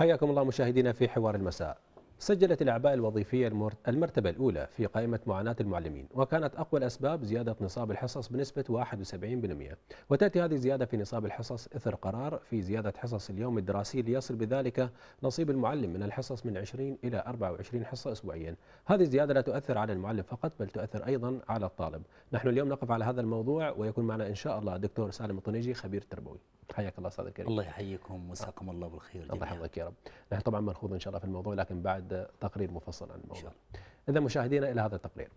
حياكم الله مشاهدينا في حوار المساء سجلت الأعباء الوظيفية المرتبة الأولى في قائمة معاناة المعلمين وكانت أقوى الأسباب زيادة نصاب الحصص بنسبة 71% وتأتي هذه الزيادة في نصاب الحصص إثر قرار في زيادة حصص اليوم الدراسي ليصل بذلك نصيب المعلم من الحصص من 20 إلى 24 حصة أسبوعيا هذه الزيادة لا تؤثر على المعلم فقط بل تؤثر أيضا على الطالب نحن اليوم نقف على هذا الموضوع ويكون معنا إن شاء الله الدكتور سالم الطنيجي خبير تربوي حياك الله استاذ الكريم الله يحييكم آه. الله بالخير جميعا الله يحفظك يا رب نحن طبعا منخوض ان شاء الله في الموضوع لكن بعد تقرير مفصل عن الموضوع اذا مشاهدينا الى هذا التقرير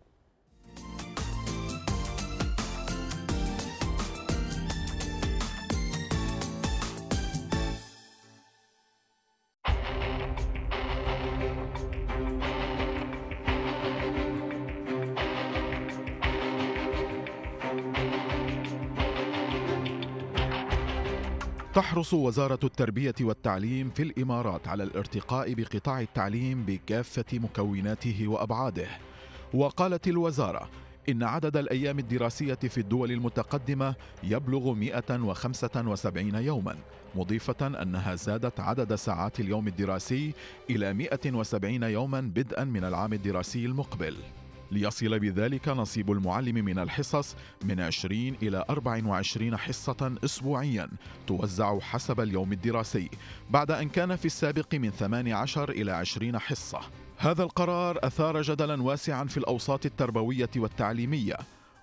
تحرص وزارة التربية والتعليم في الإمارات على الارتقاء بقطاع التعليم بكافة مكوناته وأبعاده وقالت الوزارة إن عدد الأيام الدراسية في الدول المتقدمة يبلغ 175 يوما مضيفة أنها زادت عدد ساعات اليوم الدراسي إلى 170 يوما بدءا من العام الدراسي المقبل ليصل بذلك نصيب المعلم من الحصص من 20 إلى 24 حصة أسبوعيا توزع حسب اليوم الدراسي بعد أن كان في السابق من 18 إلى 20 حصة هذا القرار أثار جدلا واسعا في الأوساط التربوية والتعليمية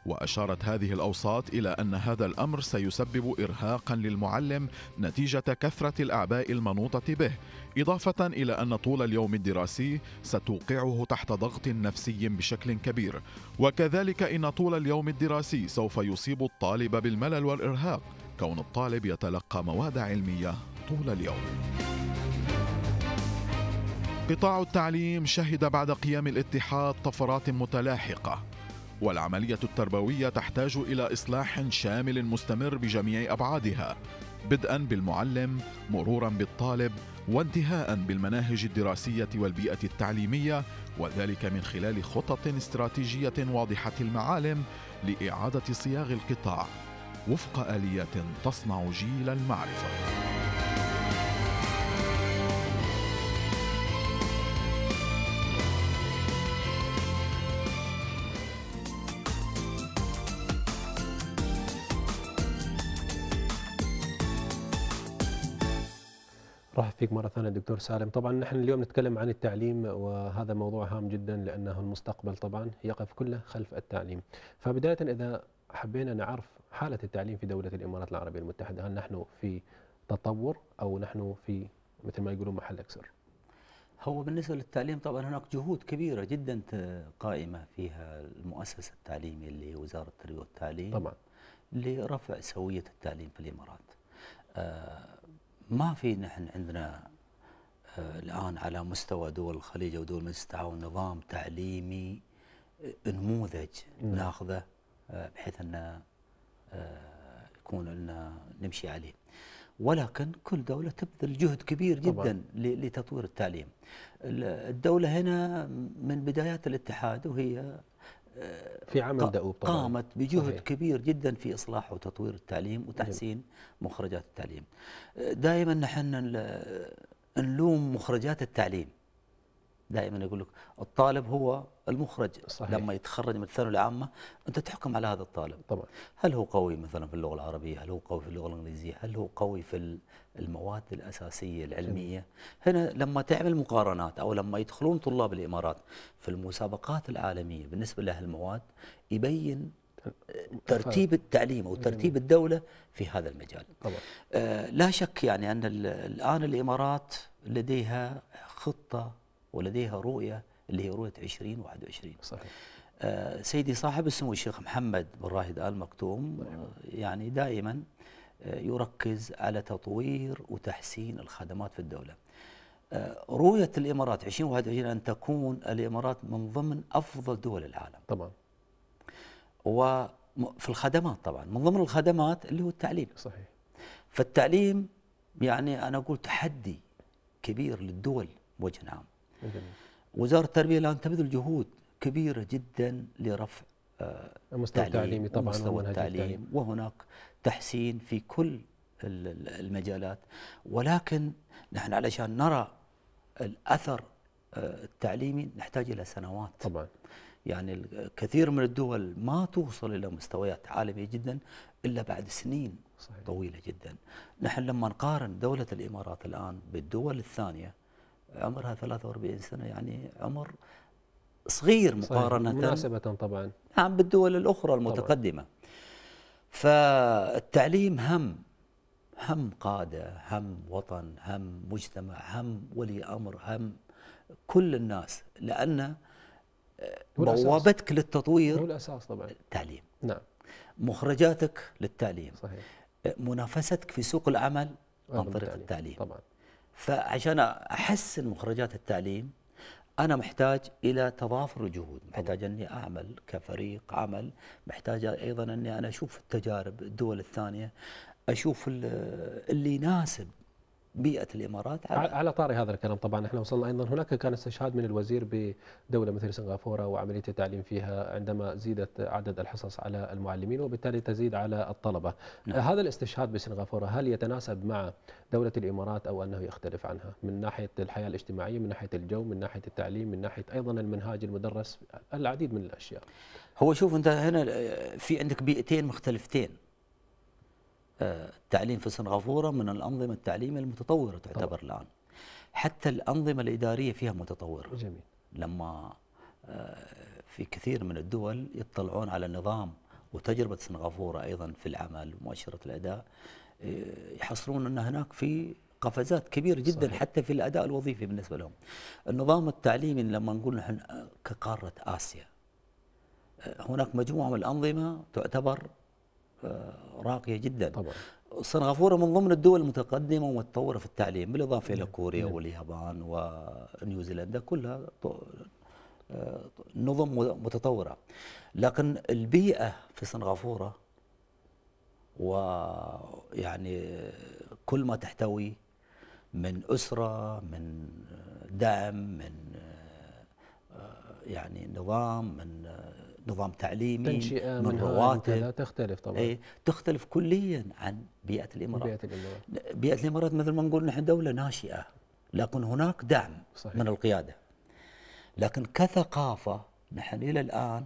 واشارت هذه الاوساط الى ان هذا الامر سيسبب ارهاقا للمعلم نتيجه كثره الاعباء المنوطه به اضافه الى ان طول اليوم الدراسي ستوقعه تحت ضغط نفسي بشكل كبير وكذلك ان طول اليوم الدراسي سوف يصيب الطالب بالملل والارهاق كون الطالب يتلقى مواد علميه طول اليوم قطاع التعليم شهد بعد قيام الاتحاد طفرات متلاحقه والعملية التربوية تحتاج إلى إصلاح شامل مستمر بجميع أبعادها بدءا بالمعلم مرورا بالطالب وانتهاء بالمناهج الدراسية والبيئة التعليمية وذلك من خلال خطط استراتيجية واضحة المعالم لإعادة صياغ القطاع وفق آليات تصنع جيل المعرفة راح فيك مرة ثانية دكتور سالم طبعا نحن اليوم نتكلم عن التعليم وهذا موضوع هام جدا لأنه المستقبل طبعا يقف كله خلف التعليم فبداية إذا حبينا نعرف حالة التعليم في دولة الإمارات العربية المتحدة هل نحن في تطور أو نحن في مثل ما يقولون محل أكسر هو بالنسبة للتعليم طبعا هناك جهود كبيرة جدا قائمة فيها المؤسسة التعليمية اللي هي وزارة التربية والتعليم طبعا لرفع سوية التعليم في الإمارات آه ما في نحن عندنا آه، الآن على مستوى دول الخليج او دول مجلس التعاون نظام تعليمي آه، نموذج نعم. ناخذه آه، بحيث أن يكون لنا نمشي عليه ولكن كل دولة تبذل جهد كبير جدا طبعا. لتطوير التعليم الدولة هنا من بدايات الاتحاد وهي في عمل دؤوب طبعا قامت بجهد صحيح. كبير جدا في إصلاح وتطوير التعليم وتحسين جميل. مخرجات التعليم دائما نحن نلوم مخرجات التعليم دائما يقول لك الطالب هو المخرج صحيح. لما يتخرج من الثانويه العامه انت تحكم على هذا الطالب طبعا هل هو قوي مثلا في اللغه العربيه هل هو قوي في اللغه الانجليزيه هل هو قوي في المواد الاساسيه العلميه هنا لما تعمل مقارنات او لما يدخلون طلاب الامارات في المسابقات العالميه بالنسبه لها المواد يبين ترتيب التعليم او ترتيب الدوله في هذا المجال طبعا. آه لا شك يعني ان الان الامارات لديها خطه ولديها رؤية اللي هي رؤية 2021 صحيح آه سيدي صاحب السمو الشيخ محمد بن راهد آل مكتوم صحيح. نعم. يعني دائما آه، يركز على تطوير وتحسين الخدمات في الدولة آه، رؤية الإمارات 2021 أن تكون الإمارات من ضمن أفضل دول العالم طبعا وفي الخدمات طبعا من ضمن الخدمات اللي هو التعليم صحيح فالتعليم يعني أنا أقول تحدي كبير للدول بوجه عام وزاره التربيه الان تبذل جهود كبيره جدا لرفع المستوى آه، التعليمي طبعا مستوى التعليم, التعليم وهناك تحسين في كل المجالات ولكن نحن علشان نرى الاثر آه، التعليمي نحتاج الى سنوات طبعا يعني كثير من الدول ما توصل الى مستويات عالميه جدا الا بعد سنين صحيح. طويله جدا نحن لما نقارن دوله الامارات الان بالدول الثانيه عمرها 43 سنة يعني عمر صغير مقارنة صحيح. مناسبة طبعا نعم بالدول الأخرى المتقدمة طبعا. فالتعليم هم هم قادة هم وطن هم مجتمع هم ولي أمر هم كل الناس لأن بوابتك آه، للتطوير هو الأساس طبعا التعليم نعم مخرجاتك للتعليم صحيح منافستك في سوق العمل عن طريق التعليم طبعا فعشان احسن مخرجات التعليم انا محتاج الى تضافر الجهود، محتاج اني اعمل كفريق عمل، محتاج ايضا اني انا اشوف التجارب الدول الثانيه، اشوف اللي يناسب بيئه الامارات على, على طاري هذا الكلام طبعا احنا وصلنا ايضا هناك كان استشهاد من الوزير بدوله مثل سنغافوره وعمليه التعليم فيها عندما زيدت عدد الحصص على المعلمين وبالتالي تزيد على الطلبه. نعم. آه، هذا الاستشهاد بسنغافوره هل يتناسب مع دوله الامارات او انه يختلف عنها من ناحيه الحياه الاجتماعيه، من ناحيه الجو، من ناحيه التعليم، من ناحيه ايضا المنهاج المدرس، العديد من الاشياء. هو شوف انت هنا في عندك بيئتين مختلفتين. التعليم في سنغافورة من الأنظمة التعليمية المتطورة تعتبر طبعا. الآن حتى الأنظمة الإدارية فيها متطورة جميل. لما آه، في كثير من الدول يطلعون على النظام وتجربة سنغافورة أيضا في العمل ومؤشرة الأداء آه، يحصلون أن هناك في قفزات كبيرة جدا صحيح. حتى في الأداء الوظيفي بالنسبة لهم النظام التعليمي لما نقول نحن كقارة آسيا آه، هناك مجموعة من الأنظمة تعتبر راقيه جدا طبعا سنغافوره من ضمن الدول المتقدمه ومتطوره في التعليم بالاضافه الى نعم. كوريا نعم. واليابان ونيوزيلندا كلها نظم متطوره لكن البيئه في سنغافوره ويعني كل ما تحتوي من اسره من دعم من آه، يعني نظام من آه، نظام تعليمي تنشئة من رواتب تختلف طبعا ايه تختلف كليا عن بيئة الإمارات بيئة الإمارات بيئة الإمارات مثل ما نقول نحن دولة ناشئة لكن هناك دعم صحيح. من القيادة لكن كثقافة نحن إلى الآن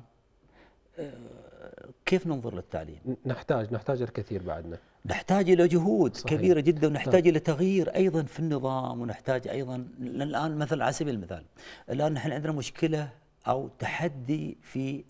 آه، كيف ننظر للتعليم؟ نحتاج نحتاج الكثير بعدنا نحتاج إلى جهود صحيح. كبيرة جدا ونحتاج طيب. إلى تغيير أيضا في النظام ونحتاج أيضا الآن مثلا على سبيل المثال الآن نحن عندنا مشكلة أو تحدي في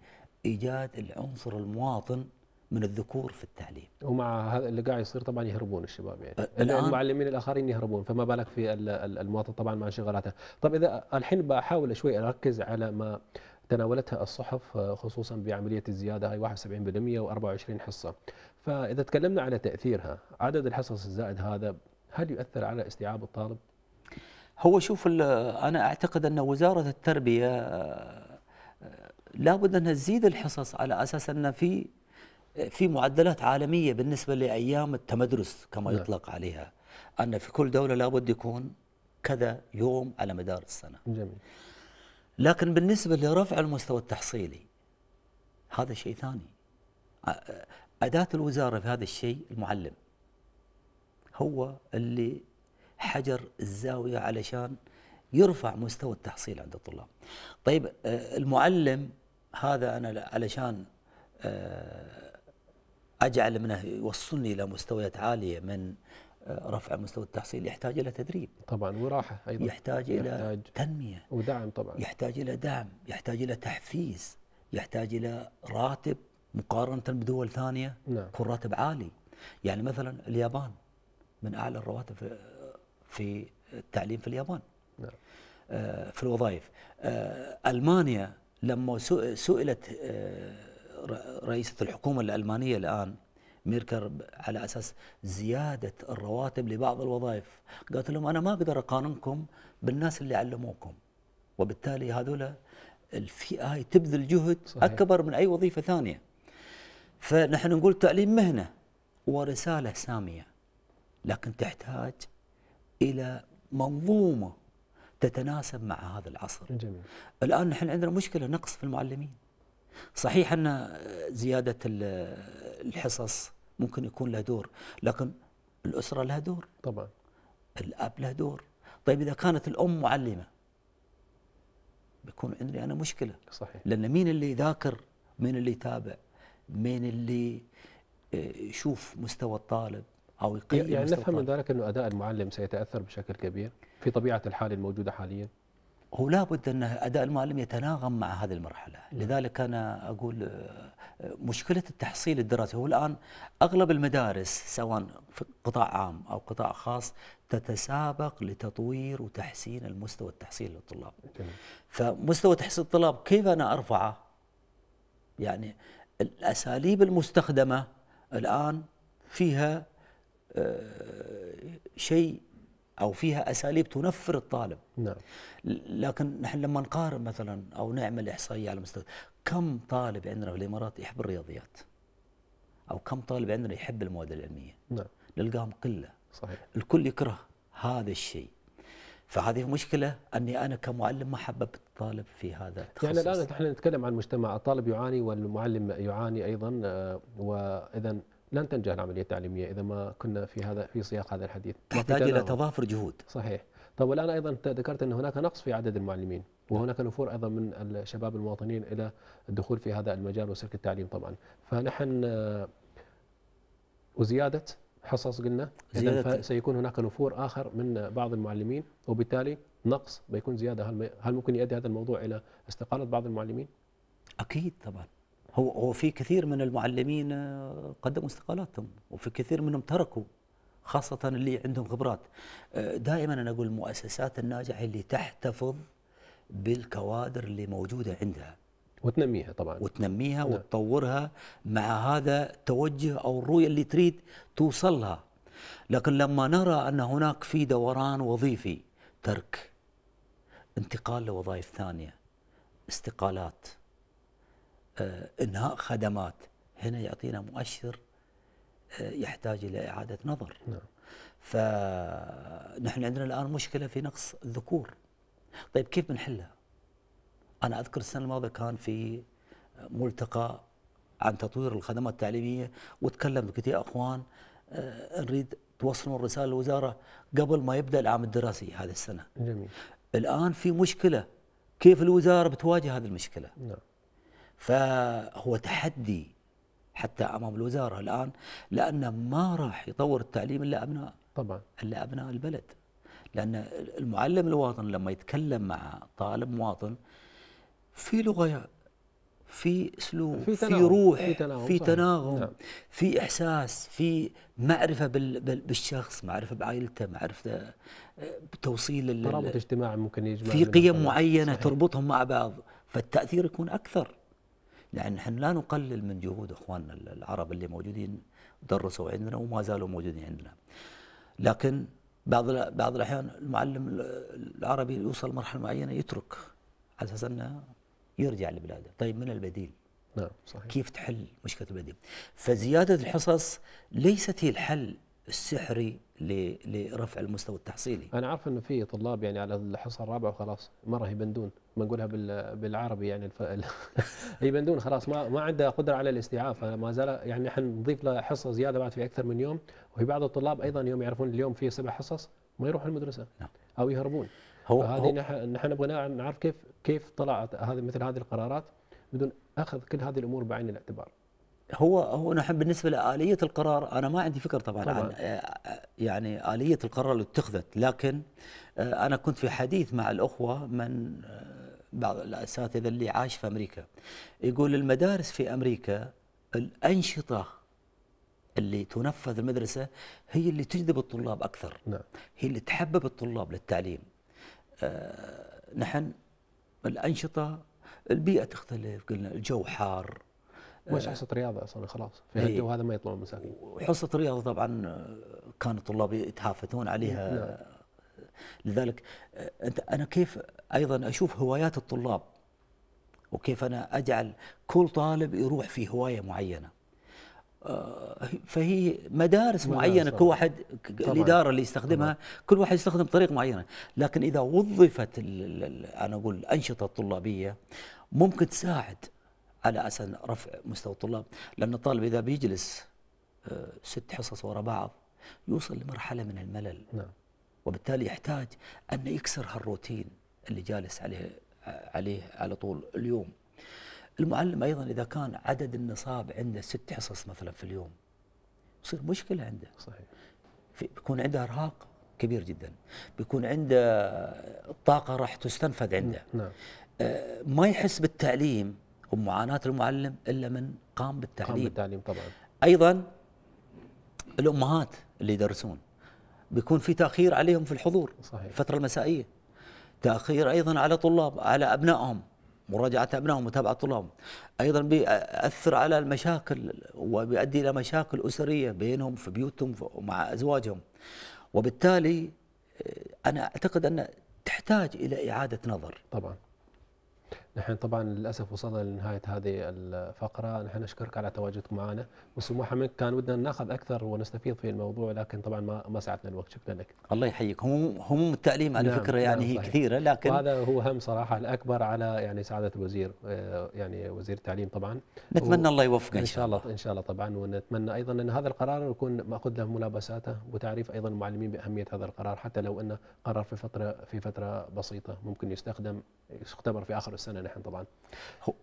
ايجاد العنصر المواطن من الذكور في التعليم ومع هذا اللي قاعد يصير طبعا يهربون الشباب يعني أه، الآن المعلمين الاخرين يهربون فما بالك في المواطن طبعا مع انشغالاته طب اذا الحين بحاول شوي اركز على ما تناولتها الصحف آه، خصوصا بعملية الزيادة هاي 71% و24 حصة فإذا تكلمنا على تأثيرها عدد الحصص الزائد هذا هل يؤثر على استيعاب الطالب؟ هو شوف أنا أعتقد أن وزارة التربية آه، لابد انها تزيد الحصص على اساس ان في في معدلات عالميه بالنسبه لايام التمدرس كما نعم. يطلق عليها ان في كل دوله لابد يكون كذا يوم على مدار السنه جميل لكن بالنسبه لرفع المستوى التحصيلي هذا شيء ثاني اداه الوزاره في هذا الشيء المعلم هو اللي حجر الزاويه علشان يرفع مستوى التحصيل عند الطلاب طيب المعلم هذا انا علشان آه، اجعل منه يوصلني الى مستويات عاليه من آه، رفع مستوى التحصيل يحتاج الى تدريب طبعا وراحه ايضا يحتاج, يحتاج الى تنميه ودعم طبعا يحتاج الى دعم يحتاج الى تحفيز يحتاج الى راتب مقارنه بدول ثانيه نعم. يكون راتب عالي يعني مثلا اليابان من اعلى الرواتب في التعليم في اليابان نعم. آه، في الوظائف المانيا لما سئلت آه، رئيسة الحكومة الألمانية الآن ميركر على أساس زيادة الرواتب لبعض الوظائف قالت لهم أنا ما أقدر أقارنكم بالناس اللي علموكم وبالتالي هذول الفئة هاي تبذل جهد صحيح. أكبر من أي وظيفة ثانية فنحن نقول تعليم مهنة ورسالة سامية لكن تحتاج إلى منظومة تتناسب مع هذا العصر جميل. الآن نحن عندنا مشكلة نقص في المعلمين صحيح أن زيادة الحصص ممكن يكون لها دور لكن الأسرة لها دور طبعا الأب له دور طيب إذا كانت الأم معلمة بيكون عندي أنا مشكلة صحيح لأن مين اللي يذاكر مين اللي يتابع مين اللي آه، يشوف مستوى الطالب او يقل يعني نفهم من ذلك انه اداء المعلم سيتاثر بشكل كبير في طبيعه الحال الموجوده حاليا هو لابد ان اداء المعلم يتناغم مع هذه المرحله، نعم. لذلك انا اقول آه، مشكله التحصيل الدراسي هو الان اغلب المدارس سواء في قطاع عام او قطاع خاص تتسابق لتطوير وتحسين المستوى التحصيل للطلاب. فمستوى تحصيل الطلاب كيف انا ارفعه؟ يعني الاساليب المستخدمه الان فيها شيء او فيها اساليب تنفر الطالب نعم لكن نحن لما نقارن مثلا او نعمل احصائيه على مستوى كم طالب عندنا في الامارات يحب الرياضيات او كم طالب عندنا يحب المواد العلميه نعم نلقاهم قله صحيح الكل يكره هذا الشيء فهذه مشكلة أني أنا كمعلم ما حببت الطالب في هذا التخصص يعني الآن نحن نتكلم عن مجتمع الطالب يعاني والمعلم يعاني أيضا آه، وإذا لن تنجح العمليه التعليميه اذا ما كنا في هذا في سياق هذا الحديث تحتاج الى تضافر جهود صحيح طب والان ايضا ذكرت ان هناك نقص في عدد المعلمين وهناك نفور ايضا من الشباب المواطنين الى الدخول في هذا المجال وسلك التعليم طبعا فنحن آه، وزياده حصص قلنا اذا سيكون هناك نفور اخر من بعض المعلمين وبالتالي نقص بيكون زياده هل ممكن يؤدي هذا الموضوع الى استقاله بعض المعلمين؟ اكيد طبعا هو هو في كثير من المعلمين آه، قدموا استقالاتهم وفي كثير منهم تركوا خاصة اللي عندهم خبرات آه، دائما أنا أقول المؤسسات الناجحة اللي تحتفظ بالكوادر اللي موجودة عندها وتنميها طبعا وتنميها نعم. وتطورها مع هذا التوجه أو الرؤية اللي تريد توصلها لكن لما نرى أن هناك في دوران وظيفي ترك انتقال لوظائف ثانية استقالات آه، انهاء خدمات هنا يعطينا مؤشر آه، يحتاج الى اعاده نظر نعم. فنحن عندنا الان مشكله في نقص الذكور طيب كيف بنحلها انا اذكر السنه الماضيه كان في ملتقى عن تطوير الخدمات التعليميه وتكلم قلت يا اخوان آه، نريد توصلون رساله للوزاره قبل ما يبدا العام الدراسي هذه السنه جميل الان في مشكله كيف الوزاره بتواجه هذه المشكله نعم فهو تحدي حتى امام الوزاره الان لانه ما راح يطور التعليم الا ابناء طبعا الا ابناء البلد لان المعلم الواطن لما يتكلم مع طالب مواطن في لغه في اسلوب في, في روح في تناغم, في, تناغم نعم. في احساس في معرفه بالشخص معرفه بعائلته معرفه بتوصيل آه، ترابط اجتماعي ممكن يجمع في قيم معينه صحيح. تربطهم مع بعض فالتاثير يكون اكثر يعني نحن لا نقلل من جهود إخواننا العرب اللي موجودين درسوا عندنا وما زالوا موجودين عندنا لكن بعض بعض الأحيان المعلم العربي يوصل مرحلة معينة يترك على أساس أنه يرجع لبلاده طيب من البديل نعم صحيح. كيف تحل مشكلة البديل فزيادة الحصص ليست هي الحل السحري لرفع المستوى التحصيلي انا عارف انه في طلاب يعني على الحصه الرابعه وخلاص ما راح يبندون ما نقولها بالعربي يعني الف... بندون خلاص ما ما عنده قدره على الاستيعاب ما زال يعني احنا نضيف له حصه زياده بعد في اكثر من يوم وفي بعض الطلاب ايضا يوم يعرفون اليوم في سبع حصص ما يروحون المدرسه نعم. او يهربون هو هذه نحن نبغى نعرف كيف كيف طلعت هذه مثل هذه القرارات بدون اخذ كل هذه الامور بعين الاعتبار هو هو نحن بالنسبه لاليه القرار انا ما عندي فكره طبعا, طبعا. عن آه، آه، يعني اليه القرار اللي اتخذت لكن آه، انا كنت في حديث مع الاخوه من بعض الاساتذه اللي عاش في امريكا يقول المدارس في امريكا الانشطه اللي تنفذ المدرسه هي اللي تجذب الطلاب اكثر نعم. هي اللي تحبب الطلاب للتعليم آه نحن الانشطه البيئه تختلف قلنا الجو حار مش آه، حصه رياضه اصلا خلاص في إيه. الجو هذا ما يطلعون مساكين وحصه رياضه طبعا آه، كان الطلاب يتهافتون عليها نعم. لذلك آه، انت انا كيف أيضا أشوف هوايات الطلاب وكيف أنا أجعل كل طالب يروح في هواية معينة آه، فهي مدارس معينه كل آه. واحد الاداره اللي يستخدمها كل واحد يستخدم طريقه معينه لكن اذا وظفت انا اقول الانشطه الطلابيه ممكن تساعد على اساس رفع مستوى الطلاب لان الطالب اذا بيجلس آه، ست حصص ورا بعض يوصل لمرحله من الملل نعم. وبالتالي يحتاج ان يكسر هالروتين اللي جالس عليه عليه على طول اليوم المعلم ايضا اذا كان عدد النصاب عنده ست حصص مثلا في اليوم تصير مشكله عنده صحيح بيكون عنده ارهاق كبير جدا بيكون عنده الطاقه راح تستنفذ عنده نعم. آه ما يحس بالتعليم ومعاناه المعلم الا من قام بالتعليم قام بالتعليم طبعا ايضا الامهات اللي يدرسون بيكون في تاخير عليهم في الحضور صحيح. الفتره المسائيه تأخير أيضا على طلاب على أبنائهم مراجعة أبنائهم ومتابعة طلابهم أيضا بيأثر على المشاكل وبيؤدي إلى مشاكل أسرية بينهم في بيوتهم ومع أزواجهم وبالتالي آه، أنا أعتقد أن تحتاج إلى إعادة نظر طبعا نحن طبعا للاسف وصلنا لنهايه هذه الفقره، نحن نشكرك على تواجدك معنا، وسموحة منك كان ودنا ناخذ اكثر ونستفيد في الموضوع لكن طبعا ما ما سعتنا الوقت، شكرا لك. الله يحييك، هم هموم التعليم على نعم فكره نعم، يعني نعم هي كثيره لكن وهذا هو هم صراحه الاكبر على يعني سعاده الوزير آه، يعني وزير التعليم طبعا. نتمنى و... الله يوفقه ان شاء الله. ان شاء الله طبعا ونتمنى ايضا ان هذا القرار يكون ماخذ له ملابساته وتعريف ايضا المعلمين باهميه هذا القرار حتى لو انه قرار في فتره في فتره بسيطه ممكن يستخدم يختبر في اخر السنه نحن طبعا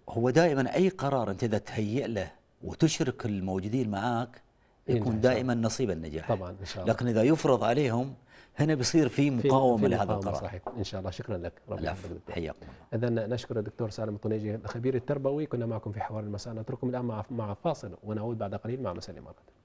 هو دائما اي قرار انت اذا تهيئ له وتشرك الموجودين معاك يكون دائما نصيب النجاح طبعا ان شاء الله لكن اذا يفرض عليهم هنا بيصير في مقاومه لهذا القرار صحيح ان شاء الله شكرا لك ربنا يحفظك اذا نشكر الدكتور سالم الطنيجي الخبير التربوي كنا معكم في حوار المساء نترككم الان مع فاصل ونعود بعد قليل مع مساء الامارات